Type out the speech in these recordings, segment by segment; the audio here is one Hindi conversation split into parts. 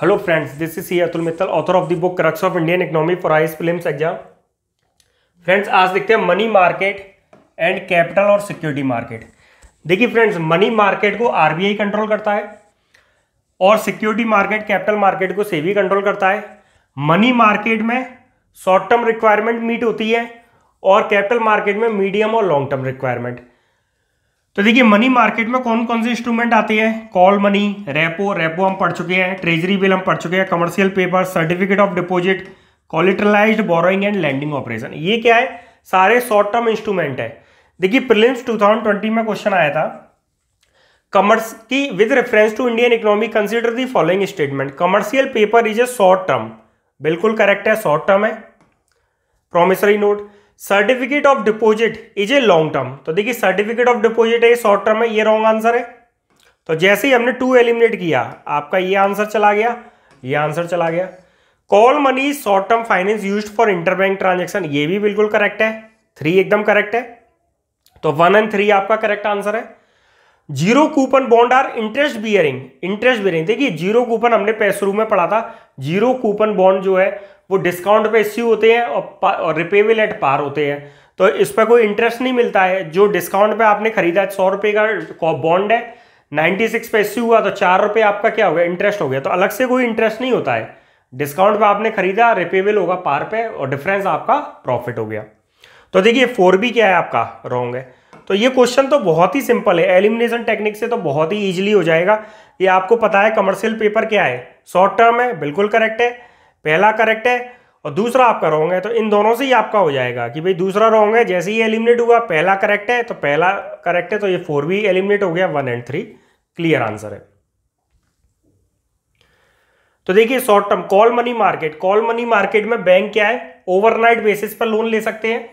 hello friends this is C Atul Mittal author of the book crux of Indian economy for ice film exam friends आज देखते हैं मनी मार्केट एंड कैपिटल और सिक्योरिटी मार्केट देखिए फ्रेंड्स मनी मार्केट को आरबीआई कंट्रोल करता है और सिक्योरिटी मार्केट कैपिटल मार्केट को सेबी कंट्रोल करता है मनी मार्केट में शॉर्ट टर्म रिक्वायरमेंट मीट होती है और कैपिटल मार्केट में मीडियम और लॉन्ग टर्म रिक्वायरमेंट तो देखिए मनी मार्केट में कौन कौन से इंस्ट्रूमेंट आते हैं कॉल मनी रेपो रेपो हम पढ़ चुके हैं ट्रेजरी बिल हम पढ़ चुके हैं commercial paper certificate of deposit collateralise borrowing and lending operation ये क्या है सारे शॉर्ट टर्म इंस्ट्रूमेंट है देखिए प्रिलिम्स 2020 में क्वेश्चन आया था कमर्स की with reference to Indian economy consider the following statement commercial paper is a short term बिल्कुल करेक्ट है शॉर्ट टर्म है promissory note certificate of deposit is a long term तो देखिए सर्टिफिकेट ऑफ डिपोजिट है शॉर्ट टर्म है ये रॉन्ग आंसर है तो जैसे ही हमने टू एलिमिनेट किया आपका ये आंसर चला गया ये आंसर चला गया call money short term finance use for interbank transaction ये भी बिल्कुल करेक्ट है थ्री एकदम करेक्ट है तो वन एंड थ्री आपका करेक्ट आंसर है zero coupon bond are interest bearing interest bearing देखिए जीरो कूपन हमने पैसरू में पढ़ा था जीरो कूपन बॉन्ड जो है वो डिस्काउंट पे इश्यू होते हैं और, और रिपेबल एट पार होते हैं तो इस पर कोई इंटरेस्ट नहीं मिलता है जो डिस्काउंट पे आपने खरीदा है सौ रुपये का बॉन्ड है नाइन्टी सिक्स पे इश्यू हुआ तो चार रुपये आपका क्या हो गया इंटरेस्ट हो गया तो अलग से कोई इंटरेस्ट नहीं होता है डिस्काउंट पे आपने खरीदा रिपेबल होगा पार पे और डिफरेंस आपका प्रॉफिट हो गया तो देखिए फोर बी क्या है आपका रॉन्ग है तो ये क्वेश्चन तो बहुत ही सिंपल है एलिमिनेशन टेक्निक से तो बहुत ही ईजिली हो जाएगा ये आपको पता है कमर्शियल पेपर क्या है शॉर्ट टर्म है बिल्कुल करेक्ट है पहला करेक्ट है और दूसरा आपका रॉन्ग है तो इन दोनों से ही आपका हो जाएगा कि भाई दूसरा रॉन्ग है जैसे ही एलिमिनेट हुआ पहला करेक्ट है तो पहला करेक्ट है तो ये फोर भी एलिमिनेट हो गया one and three clear answer है तो देखिए short term call money market call money market में बैंक क्या है ओवरनाइट बेसिस पर लोन ले सकते हैं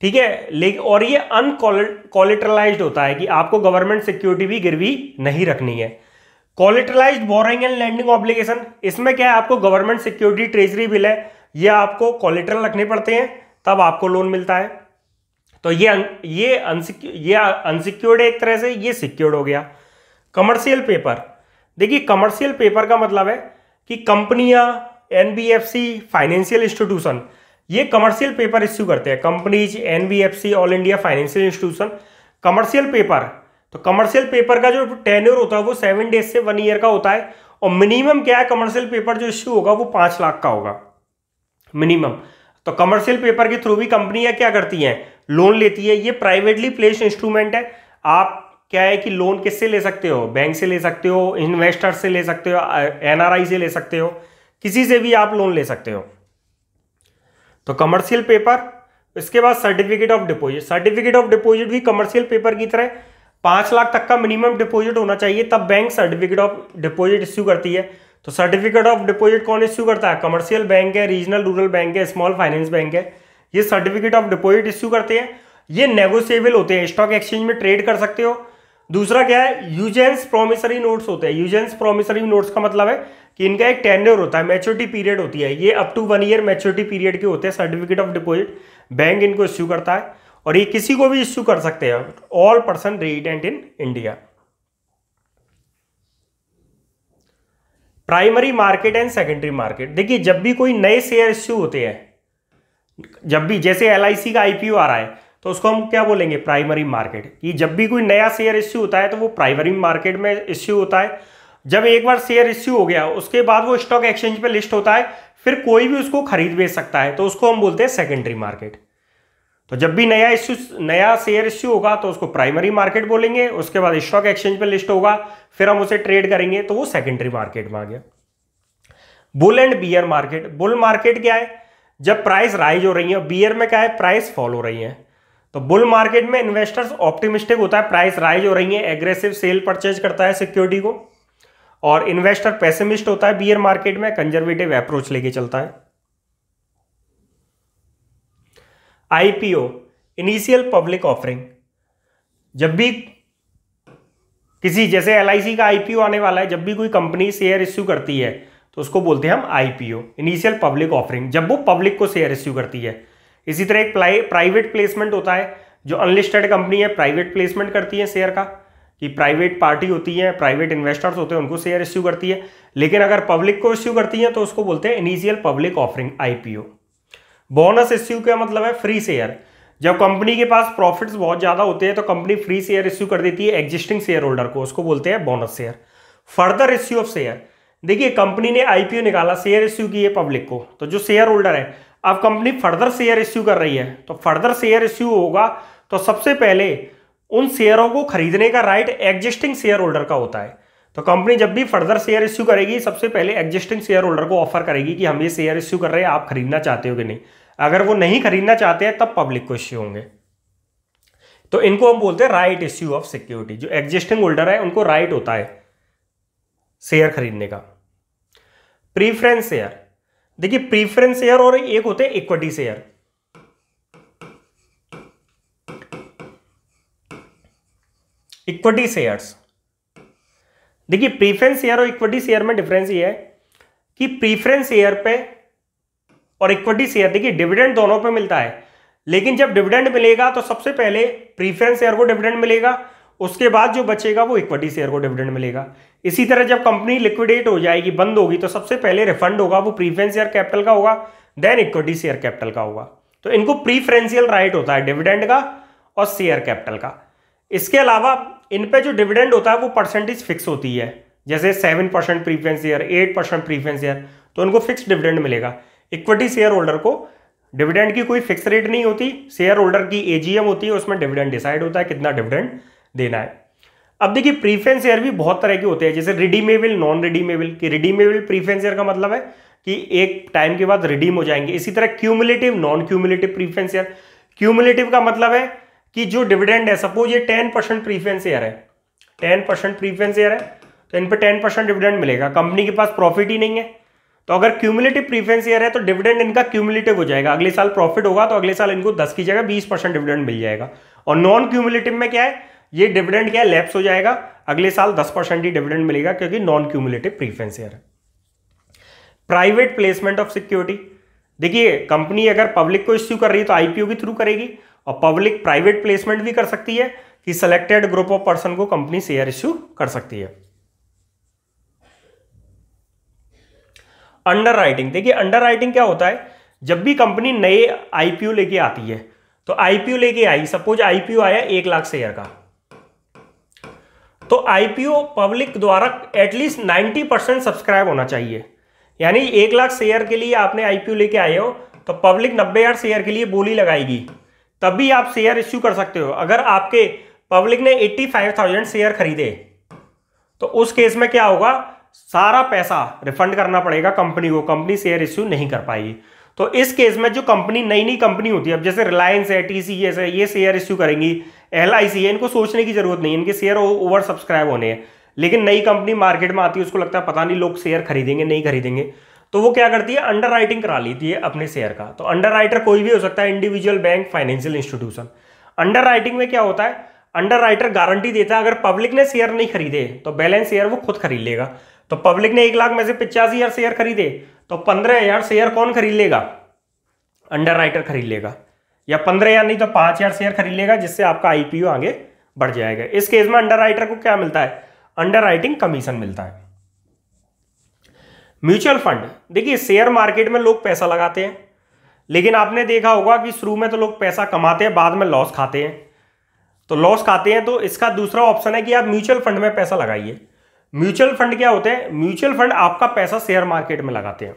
ठीक है लेकिन और ये अनकॉलेटरलाइज होता है कि आपको गवर्नमेंट सिक्योरिटी भी गिरवी नहीं रखनी है collateralise borrowing and lending obligation इसमें क्या है आपको गवर्नमेंट सिक्योरिटी ट्रेजरी बिल है ये आपको कॉलेटरल रखने पड़ते हैं तब आपको लोन मिलता है तो ये ये अनसिक्योर ये अनसिक्योर्ड है एक तरह से ये सिक्योर्ड हो गया कमर्शियल पेपर देखिए कमर्शियल पेपर का मतलब है कि कंपनियां एनबीएफसी फाइनेंशियल इंस्टीट्यूशन ये कमर्शियल पेपर इश्यू करते हैं companies NBFC all India financial institution commercial paper तो कमर्शियल पेपर का जो टेन्योर होता है वो सेवन डेज से वन ईयर का होता है और मिनिमम क्या है कमर्शियल पेपर जो इश्यू होगा वो पांच लाख का होगा मिनिमम तो कमर्शियल पेपर के थ्रू भी कंपनियां क्या करती हैं लोन लेती है ये प्राइवेटली प्लेस इंस्ट्रूमेंट है आप क्या है कि लोन किससे ले सकते हो बैंक से ले सकते हो इन्वेस्टर से ले सकते हो एनआरआई से ले सकते हो किसी से भी आप लोन ले सकते हो तो कमर्शियल पेपर इसके बाद certificate of deposit certificate of deposit भी कमर्शियल पेपर की तरह पांच लाख तक का मिनिमम डिपॉजिट होना चाहिए तब bank certificate of deposit issue करती है तो सर्टिफिकेट ऑफ डिपॉजिट कौन इश्यू करता है कमर्शियल बैंक है रीजनल रूरल बैंक है स्मॉल फाइनेंस बैंक है ये सर्टिफिकेट ऑफ डिपॉजिट इश्यू करते हैं ये नेगोशिएबल होते हैं स्टॉक एक्सचेंज में ट्रेड कर सकते हो दूसरा क्या है यूजेंस प्रोमिसरी नोट्स होते हैं यूजेंस प्रोमिसरी नोट्स का मतलब है कि इनका एक टेन्योर होता है मैच्योरिटी पीरियड होती है ये up to one year maturity period के होते हैं सर्टिफिकेट ऑफ डिपॉजिट बैंक इनको इश्यू करता है और ये किसी को भी इश्यू कर सकते हैं all person resident in India primary market and secondary market देखिए जब भी कोई नए शेयर इश्यू होते हैं जब भी जैसे एल का आईपीओ आ रहा है तो उसको हम क्या बोलेंगे प्राइमरी मार्केट ये जब भी कोई नया शेयर इश्यू होता है तो वो प्राइमरी मार्केट में इश्यू होता है जब एक बार शेयर इश्यू हो गया उसके बाद वो स्टॉक एक्सचेंज पे लिस्ट होता है फिर कोई भी उसको खरीद बेच सकता है तो उसको हम बोलते हैं सेकेंडरी मार्केट तो जब भी नया इश्यू नया शेयर इश्यू होगा तो उसको प्राइमरी मार्केट बोलेंगे उसके बाद स्टॉक एक्सचेंज पर लिस्ट होगा फिर हम उसे ट्रेड करेंगे तो वो सेकेंडरी मार्केट में आ गया bull and bear market bull market क्या है जब प्राइस राइज हो रही है बियर में क्या है प्राइस फॉल हो रही है तो बुल मार्केट में इन्वेस्टर्स ऑप्टिमिस्टिक होता है प्राइस राइज हो रही है एग्रेसिव सेल परचेज करता है सिक्योरिटी को और इन्वेस्टर पैसेमिस्ट होता है बियर मार्केट में कंजर्वेटिव अप्रोच लेके चलता है आईपीओ इनिशियल पब्लिक ऑफरिंग जब भी किसी जैसे एल का आईपीओ आने वाला है जब भी कोई कंपनी शेयर इश्यू करती है तो उसको बोलते हैं हम आईपीओ इनिशियल पब्लिक ऑफरिंग जब वो पब्लिक को शेयर इश्यू करती है इसी तरह एक प्राइवेट प्लेसमेंट होता है जो अनलिस्टेड कंपनी है प्राइवेट प्लेसमेंट करती है शेयर का कि प्राइवेट पार्टी होती है प्राइवेट इन्वेस्टर्स होते हैं उनको शेयर इश्यू करती है लेकिन अगर पब्लिक को इश्यू करती है तो उसको बोलते हैं initial public offering IPO bonus issue का मतलब है फ्री शेयर जब कंपनी के पास प्रॉफिट्स बहुत ज़्यादा होते हैं तो कंपनी फ्री शेयर इश्यू कर देती है एग्जिस्टिंग शेयर होल्डर को उसको बोलते हैं bonus share further issue of share देखिए कंपनी ने आईपीओ निकाला शेयर इश्यू की है पब्लिक को तो जो शेयर होल्डर है अब कंपनी फर्दर शेयर इश्यू कर रही है तो फर्दर शेयर इश्यू होगा तो सबसे पहले उन शेयरों को खरीदने का राइट एग्जिस्टिंग शेयर होल्डर का होता है तो कंपनी जब भी फर्दर शेयर इश्यू करेगी सबसे पहले एग्जिस्टिंग शेयर होल्डर को ऑफर करेगी कि हम ये शेयर इश्यू कर रहे हैं आप खरीदना चाहते हो कि नहीं अगर वो नहीं खरीदना चाहते हैं तब पब्लिक को इश्यू होंगे तो इनको हम बोलते हैं राइट इश्यू ऑफ सिक्योरिटी जो एग्जिस्टिंग होल्डर है उनको राइट होता है शेयर खरीदने का प्रीफरेंस शेयर देखिए प्रीफरेंस शेयर और एक होते हैं इक्विटी शेयर इक्विटी शेयर्स देखिए प्रीफरेंस शेयर और इक्विटी शेयर में डिफरेंस ये है कि प्रीफरेंस शेयर पे और इक्विटी शेयर देखिए डिविडेंड दोनों पे मिलता है लेकिन जब डिविडेंड मिलेगा तो सबसे पहले प्रीफरेंस शेयर को डिविडेंड मिलेगा उसके बाद जो बचेगा वो इक्विटी शेयर को डिविडेंड मिलेगा इसी तरह जब कंपनी लिक्विडेट हो जाएगी बंद होगी तो सबसे पहले रिफंड होगा वो प्रीफरेंस शेयर कैपिटल का होगा देन इक्विटी शेयर कैपिटल का होगा तो इनको प्रीफरेंशियल राइट होता है डिविडेंड का और शेयर कैपिटल का इसके अलावा इन पे जो डिविडेंड होता है वो परसेंटेज फिक्स होती है जैसे seven percent preference share eight percent preference share तो उनको फिक्स डिविडेंड मिलेगा इक्विटी शेयर होल्डर को डिविडेंड की कोई फिक्स रेट नहीं होती शेयर होल्डर की एजीएम होती है उसमें डिविडेंड डिसाइड होता है कितना डिविडेंड देना है अब देखिए प्रीफेंस ईयर भी बहुत तरह के होते हैं जैसे रिडीमेबल नॉन रिडीमेबल की रिडीमेबल प्रीफेंस ईयर का मतलब है कि एक टाइम के बाद रिडीम हो जाएंगे इसी तरह cumulative non cumulative preference share cumulative का मतलब है कि जो डिविडेंड है सपोज ये टेन परसेंट प्रीफेंस एयर है टेन परसेंट प्रीफेंस एयर है तो इन पर टेन परसेंट डिविडेंड मिलेगा कंपनी के पास प्रॉफिट ही नहीं है तो अगर क्यूमुलेटिव प्रीफेंस एयर है तो डिविडेंड इनका क्यूमुलेटिव हो जाएगा अगले साल प्रॉफिट होगा तो अगले साल इनको दस की जगह बीस परसेंट डिविडेंड मिल जाएगा और नॉन क्यूमुलेटिव में क्या है ये डिविडेंड क्या है लैप्स हो जाएगा अगले साल दस परसेंट ही डिविडेंड मिलेगा क्योंकि नॉन क्यूमुलेटिव प्रीफेंस एयर है प्राइवेट प्लेसमेंट ऑफ सिक्योरिटी देखिए कंपनी अगर पब्लिक को इश्यू कर रही है तो आईपीओ के थ्रू करेगी और पब्लिक प्राइवेट प्लेसमेंट भी कर सकती है कि सिलेक्टेड ग्रुप ऑफ पर्सन को कंपनी शेयर इश्यू कर सकती है अंडर राइटिंग देखिए अंडर राइटिंग क्या होता है जब भी कंपनी नए आईपीओ लेके आती है तो आईपीओ लेके आई सपोज आईपीओ आया एक लाख शेयर का तो आईपीओ पब्लिक द्वारा एटलीस्ट 90 परसेंट सब्सक्राइब होना चाहिए यानी एक लाख शेयर के लिए आपने आईपीओ लेके आए हो तो पब्लिक नब्बे हजार शेयर के लिए बोली लगाएगी तभी आप शेयर इश्यू कर सकते हो अगर आपके पब्लिक ने 85,000 शेयर खरीदे तो उस केस में क्या होगा सारा पैसा रिफंड करना पड़ेगा कंपनी को कंपनी शेयर इश्यू नहीं कर पाएगी तो इस केस में जो कंपनी नई नई कंपनी होती है अब जैसे रिलायंस है टी सी एस है ये शेयर इश्यू करेंगी एल आई सी है इनको सोचने की जरूरत नहीं इनके शेयर ओवर सब्सक्राइब होने हैं लेकिन नई कंपनी मार्केट में आती है उसको लगता है पता नहीं लोग शेयर खरीदेंगे नहीं खरीदेंगे तो वो क्या करती है अंडर राइटिंग करा लेती है अपने शेयर का तो अंडर राइटर कोई भी हो सकता है individual bank financial institution underwriting में क्या होता है अंडर राइटर गारंटी देता है अगर पब्लिक ने शेयर नहीं खरीदे तो बैलेंस शेयर वो खुद खरीद लेगा तो पब्लिक ने एक लाख में से पिचासी हजार शेयर खरीदे तो पंद्रह हजार शेयर कौन खरीद लेगा अंडर राइटर खरीद लेगा या पंद्रह हजार नहीं तो पांच हजार शेयर खरीद लेगा जिससे आपका आईपीओ आगे बढ़ जाएगा इस केस में अंडर राइटर को क्या मिलता है अंडर राइटिंग कमीशन मिलता है म्यूचुअल फंड देखिए शेयर मार्केट में लोग पैसा लगाते हैं लेकिन आपने देखा होगा कि शुरू में तो लोग पैसा कमाते हैं बाद में लॉस खाते हैं तो लॉस खाते हैं तो इसका दूसरा ऑप्शन है कि आप म्यूचुअल फंड में पैसा लगाइए म्यूचुअल फंड क्या होते हैं म्यूचुअल फंड आपका पैसा शेयर मार्केट में लगाते हैं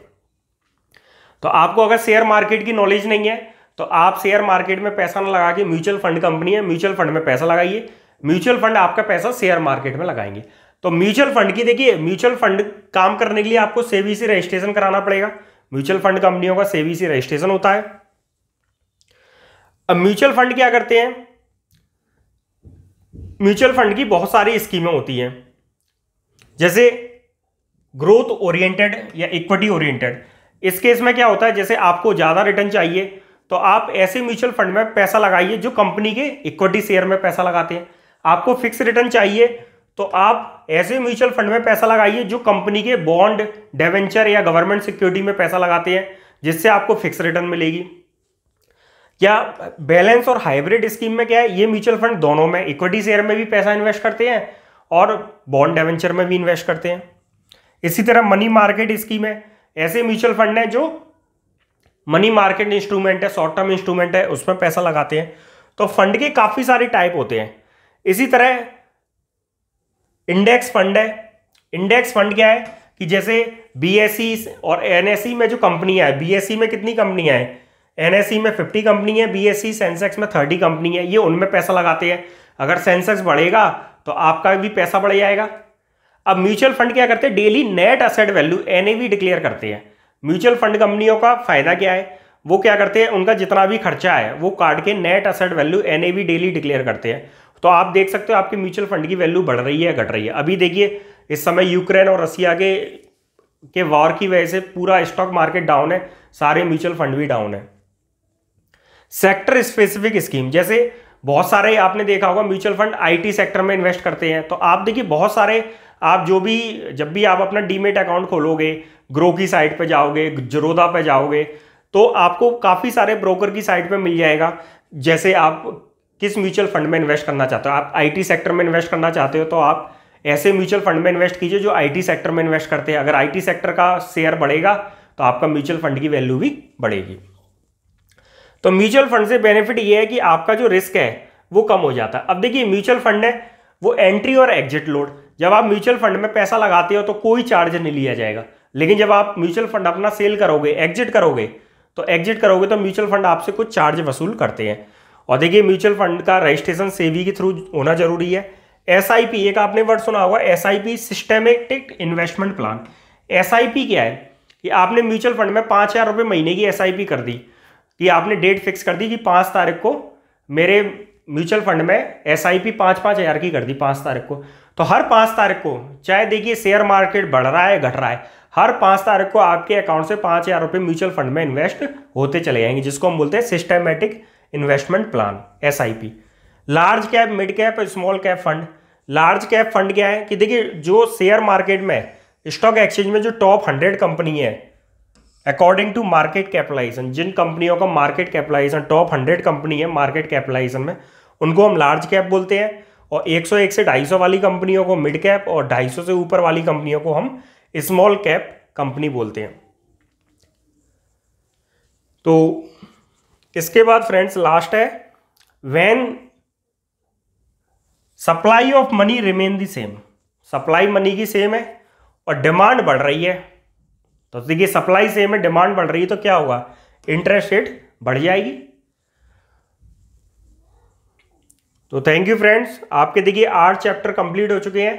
तो आपको अगर शेयर मार्केट की नॉलेज नहीं है तो आप शेयर मार्केट में पैसा ना लगा के म्यूचुअल फंड कंपनी है म्यूचुअल फंड में पैसा लगाइए म्यूचुअल फंड आपका पैसा शेयर मार्केट में लगाएंगे तो म्यूचुअल फंड की देखिए म्यूचुअल फंड काम करने के लिए आपको सेवीसी रजिस्ट्रेशन कराना पड़ेगा म्यूचुअल फंड कंपनियों का सेवीसी रजिस्ट्रेशन होता है अब म्यूचुअल फंड क्या करते हैं म्यूचुअल फंड की बहुत सारी स्कीमें होती हैं जैसे ग्रोथ ओरिएंटेड या इक्विटी ओरिएंटेड इस केस में क्या होता है जैसे आपको ज़्यादा रिटर्न चाहिए तो आप ऐसे म्यूचुअल फंड में पैसा लगाइए जो कंपनी के इक्विटी शेयर में पैसा लगाते हैं आपको फिक्स रिटर्न चाहिए तो आप ऐसे म्यूचुअल फंड में पैसा लगाइए जो कंपनी के बॉन्ड डेवेंचर या गवर्नमेंट सिक्योरिटी में पैसा लगाते हैं जिससे आपको फिक्स रिटर्न मिलेगी या बैलेंस और हाइब्रिड स्कीम में क्या है ये म्यूचुअल फंड दोनों में इक्विटी शेयर में भी पैसा इन्वेस्ट करते हैं और बॉन्ड डेवेंचर में भी इन्वेस्ट करते हैं इसी तरह मनी मार्केट स्कीम है ऐसे म्यूचुअल फंड हैं जो मनी मार्केट इंस्ट्रूमेंट है शॉर्ट टर्म इंस्ट्रूमेंट है उसमें पैसा लगाते हैं तो फंड के काफ़ी सारे टाइप होते हैं इसी तरह इंडेक्स फंड है इंडेक्स फंड क्या है कि जैसे बीएसई e और एनएसई e में जो कंपनियां हैं बीएसई e में कितनी कंपनियां हैं एनएसई में 50 कंपनी है बीएसई सेंसेक्स में 30 कंपनी है ये उनमें पैसा लगाते हैं अगर सेंसेक्स बढ़ेगा तो आपका भी पैसा बढ़ जाएगा अब म्यूचुअल फंड क्या करते हैं daily net asset value NAV declare करते हैं म्यूचुअल फंड कंपनियों का फायदा क्या है वो क्या करते हैं उनका जितना भी खर्चा है वो काट के net asset value NAV daily declare करते हैं तो आप देख सकते हो आपके म्यूचुअल फंड की वैल्यू बढ़ रही है घट रही है अभी देखिए इस समय यूक्रेन और रसिया के के वॉर की वजह से पूरा स्टॉक मार्केट डाउन है सारे म्यूचुअल फंड भी डाउन है सेक्टर स्पेसिफिक स्कीम जैसे बहुत सारे आपने देखा होगा म्यूचुअल फंड आईटी सेक्टर में इन्वेस्ट करते हैं तो आप देखिए बहुत सारे आप जो भी जब भी आप अपना डीमेट अकाउंट खोलोगे ग्रो की साइट पर जाओगे जरोदा पे जाओगे तो आपको काफ़ी सारे ब्रोकर की साइट पर मिल जाएगा जैसे आप किस म्यूचुअल फंड में इन्वेस्ट करना चाहते हो आप आईटी सेक्टर में इन्वेस्ट करना चाहते हो तो आप ऐसे म्यूचुअल फंड में इन्वेस्ट कीजिए जो आईटी सेक्टर में इन्वेस्ट करते हैं अगर आईटी सेक्टर का शेयर बढ़ेगा तो आपका म्यूचुअल फंड की वैल्यू भी बढ़ेगी तो म्यूचुअल फंड से बेनिफिट ये है कि आपका जो रिस्क है वो कम हो जाता है अब देखिए म्यूचुअल फंड है वो एंट्री और एग्जिट लोड जब आप म्यूचुअल फंड में पैसा लगाते हो तो कोई चार्ज नहीं लिया जाएगा लेकिन जब आप म्यूचुअल फंड अपना सेल करोगे एग्जिट करोगे तो एग्जिट करोगे तो म्यूचुअल फंड आपसे कुछ चार्ज वसूल करते हैं और देखिए म्यूचुअल फंड का रजिस्ट्रेशन सेवी के थ्रू होना जरूरी है एस एक आपने वर्ड सुना होगा S I P systematic investment plan S क्या है कि आपने म्यूचुअल फंड में पाँच हज़ार रुपये महीने की एस कर दी कि आपने डेट फिक्स कर दी कि पाँच तारीख को मेरे म्यूचुअल फंड में एस आई पी पाँच पाँच हज़ार की कर दी पाँच तारीख को तो हर पाँच तारीख को चाहे देखिए शेयर मार्केट बढ़ रहा है घट रहा है हर पाँच तारीख को आपके अकाउंट से पाँच हज़ार रुपये म्यूचुअल फंड में इन्वेस्ट होते चले जाएंगे जिसको हम बोलते हैं systematic investment plan S large cap mid cap और small cap fund large cap fund क्या है कि देखिए जो शेयर मार्केट में स्टॉक एक्सचेंज में जो टॉप हंड्रेड कंपनी है अकॉर्डिंग टू मार्केट कैपिटलाइजेशन जिन कंपनियों का market capitalisation top hundred company है मार्केट कैपिटलाइजेशन में उनको हम लार्ज कैप बोलते हैं और 101 से 250 वाली कंपनियों को मिड कैप और 250 से ऊपर वाली कंपनियों को हम स्मॉल कैप कंपनी बोलते हैं तो इसके बाद फ्रेंड्स लास्ट है when supply of money remain the same supply money की सेम है और डिमांड बढ़ रही है तो देखिए सप्लाई सेम है डिमांड बढ़ रही है तो क्या होगा इंटरेस्ट रेट बढ़ जाएगी तो थैंक यू फ्रेंड्स आपके देखिए आठ चैप्टर कंप्लीट हो चुके हैं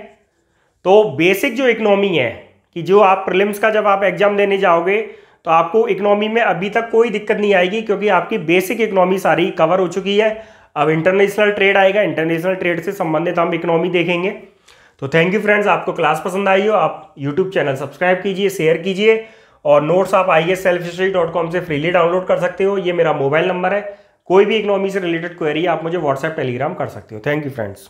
तो बेसिक जो इकोनॉमी है कि जो आप प्रिलिम्स का जब आप एग्जाम देने जाओगे तो आपको इकोनॉमी में अभी तक कोई दिक्कत नहीं आएगी क्योंकि आपकी बेसिक इकोनॉमी सारी कवर हो चुकी है अब इंटरनेशनल ट्रेड आएगा इंटरनेशनल ट्रेड से संबंधित हम इकोनॉमी देखेंगे तो थैंक यू फ्रेंड्स आपको क्लास पसंद आई हो आप यूट्यूब चैनल सब्सक्राइब कीजिए शेयर कीजिए और नोट्स आप I S self study dot com से फ्रीली डाउनलोड कर सकते हो ये मेरा मोबाइल नंबर है कोई भी इकनॉमी से रिलेटेड क्वेरी आप मुझे व्हाट्सएप टेलीग्राम कर सकते हो थैंक यू फ्रेंड्स